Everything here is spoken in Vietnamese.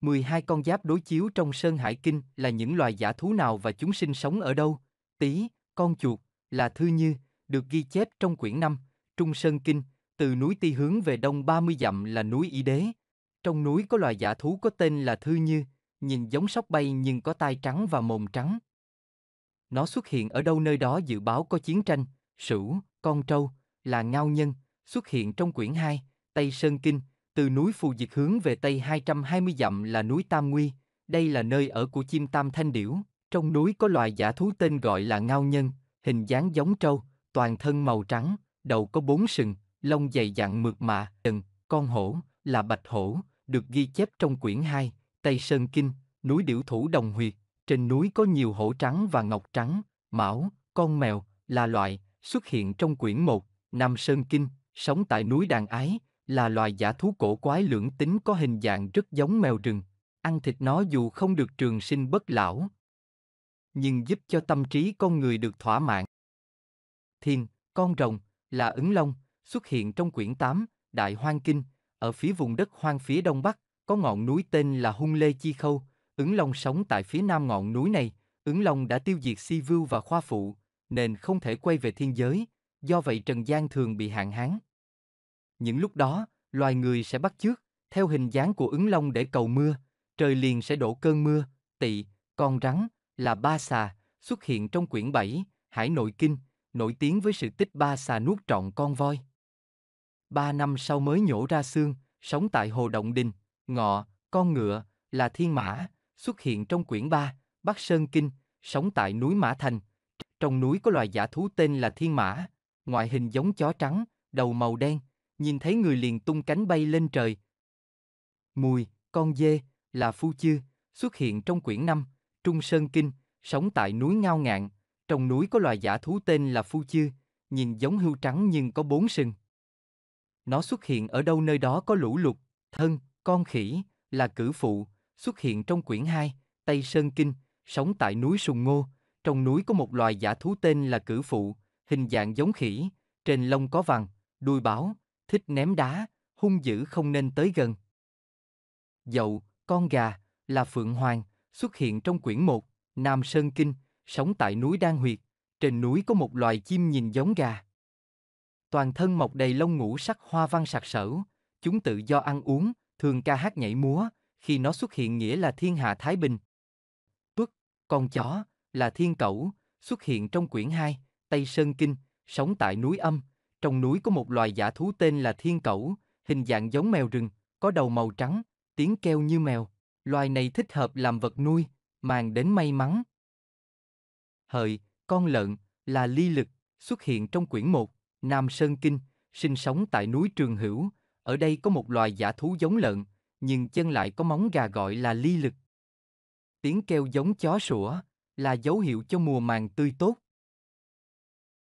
12 con giáp đối chiếu trong Sơn Hải Kinh là những loài giả thú nào và chúng sinh sống ở đâu? Tý, con chuột, là Thư Như, được ghi chép trong quyển 5, Trung Sơn Kinh, từ núi Ti hướng về đông 30 dặm là núi Y Đế. Trong núi có loài giả thú có tên là Thư Như, nhìn giống sóc bay nhưng có tai trắng và mồm trắng. Nó xuất hiện ở đâu nơi đó dự báo có chiến tranh, Sửu, con trâu, là ngao nhân, xuất hiện trong quyển 2, Tây Sơn Kinh, từ núi Phù Diệt hướng về Tây 220 dặm là núi Tam Nguy, đây là nơi ở của chim tam thanh điểu. Trong núi có loài giả thú tên gọi là ngao nhân, hình dáng giống trâu, toàn thân màu trắng, đầu có bốn sừng, lông dày dặn mượt mạ, đần, con hổ, là bạch hổ, được ghi chép trong quyển 2, Tây Sơn Kinh, núi điểu thủ đồng huyệt. Trên núi có nhiều hổ trắng và ngọc trắng, mão, con mèo, là loại, xuất hiện trong quyển 1, Nam Sơn Kinh, sống tại núi Đàn Ái, là loài giả thú cổ quái lưỡng tính có hình dạng rất giống mèo rừng, ăn thịt nó dù không được trường sinh bất lão, nhưng giúp cho tâm trí con người được thỏa mãn. Thiên, con rồng, là ứng long, xuất hiện trong quyển 8, Đại Hoang Kinh, ở phía vùng đất hoang phía đông bắc, có ngọn núi tên là Hung Lê Chi Khâu, ứng long sống tại phía nam ngọn núi này, ứng long đã tiêu diệt Si Vưu và Khoa Phụ, nên không thể quay về thiên giới, do vậy Trần gian thường bị hạn hán. Những lúc đó, loài người sẽ bắt chước, theo hình dáng của ứng long để cầu mưa, trời liền sẽ đổ cơn mưa, tỵ, con rắn, là ba xà, xuất hiện trong quyển 7, Hải Nội Kinh, nổi tiếng với sự tích ba xà nuốt trọn con voi. Ba năm sau mới nhổ ra xương, sống tại Hồ Động Đình, Ngọ, con ngựa, là thiên mã, xuất hiện trong quyển 3, Bắc Sơn Kinh, sống tại núi Mã Thành. Trong núi có loài giả thú tên là thiên mã, ngoại hình giống chó trắng, đầu màu đen, nhìn thấy người liền tung cánh bay lên trời. Mùi, con dê, là phu chư, xuất hiện trong quyển năm Trung Sơn Kinh, sống tại núi Ngao Ngạn, trong núi có loài giả thú tên là phu chư, nhìn giống hươu trắng nhưng có bốn sừng. Nó xuất hiện ở đâu nơi đó có lũ lụt, thân, con khỉ, là cử phụ, xuất hiện trong quyển 2, Tây Sơn Kinh, sống tại núi Sùng Ngô, trong núi có một loài giả thú tên là cử phụ, hình dạng giống khỉ, trên lông có vằn, đuôi báo, thích ném đá, hung dữ không nên tới gần. Dậu, con gà, là Phượng Hoàng, xuất hiện trong quyển 1, Nam Sơn Kinh, sống tại núi Đan Huyệt, trên núi có một loài chim nhìn giống gà. Toàn thân mọc đầy lông ngũ sắc hoa văn sặc sỡ, chúng tự do ăn uống, thường ca hát nhảy múa, khi nó xuất hiện nghĩa là thiên hạ thái bình. Tuất, con chó, là thiên cẩu, xuất hiện trong quyển 2, Tây Sơn Kinh, sống tại núi âm, trong núi có một loài giả thú tên là thiên cẩu, hình dạng giống mèo rừng, có đầu màu trắng, tiếng kêu như mèo. Loài này thích hợp làm vật nuôi, mang đến may mắn. Hợi, con lợn, là ly lực, xuất hiện trong quyển 1, Nam Sơn Kinh, sinh sống tại núi Trường Hữu. Ở đây có một loài giả thú giống lợn, nhưng chân lại có móng gà gọi là ly lực. Tiếng kêu giống chó sủa, là dấu hiệu cho mùa màng tươi tốt.